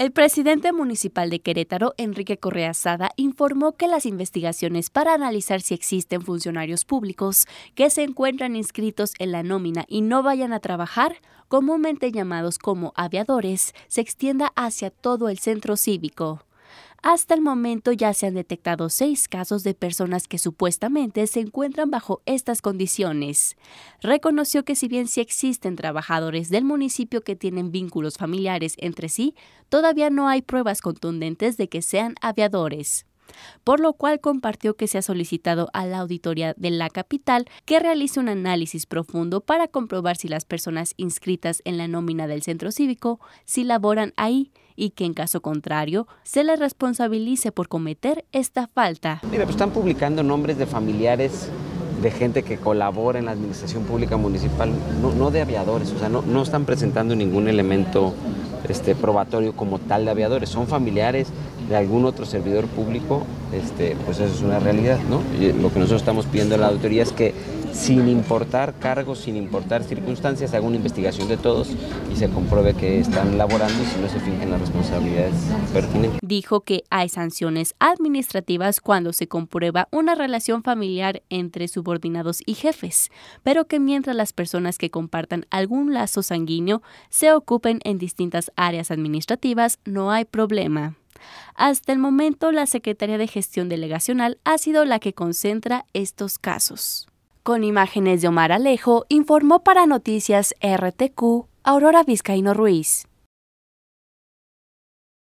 El presidente municipal de Querétaro, Enrique Correa Sada, informó que las investigaciones para analizar si existen funcionarios públicos que se encuentran inscritos en la nómina y no vayan a trabajar, comúnmente llamados como aviadores, se extienda hacia todo el centro cívico. Hasta el momento ya se han detectado seis casos de personas que supuestamente se encuentran bajo estas condiciones. Reconoció que si bien sí existen trabajadores del municipio que tienen vínculos familiares entre sí, todavía no hay pruebas contundentes de que sean aviadores por lo cual compartió que se ha solicitado a la auditoría de la capital que realice un análisis profundo para comprobar si las personas inscritas en la nómina del centro cívico si laboran ahí y que en caso contrario se les responsabilice por cometer esta falta. Mira, pues están publicando nombres de familiares de gente que colabora en la administración pública municipal, no, de aviadores, o sea, no, no están presentando ningún elemento este, probatorio como tal de aviadores, son familiares, de algún otro servidor público, este, pues eso es una realidad, ¿no? lo que nosotros estamos pidiendo a la autoría es que sin importar cargos, sin importar circunstancias, haga una investigación de todos y se compruebe que están laborando si no se fingen las responsabilidades pertinentes. Dijo que hay sanciones administrativas cuando se comprueba una relación familiar entre subordinados y jefes, pero que mientras las personas que compartan algún lazo sanguíneo se ocupen en distintas áreas administrativas, no hay problema. Hasta el momento, la Secretaría de Gestión Delegacional ha sido la que concentra estos casos. Con imágenes de Omar Alejo, informó para Noticias RTQ Aurora Vizcaíno Ruiz.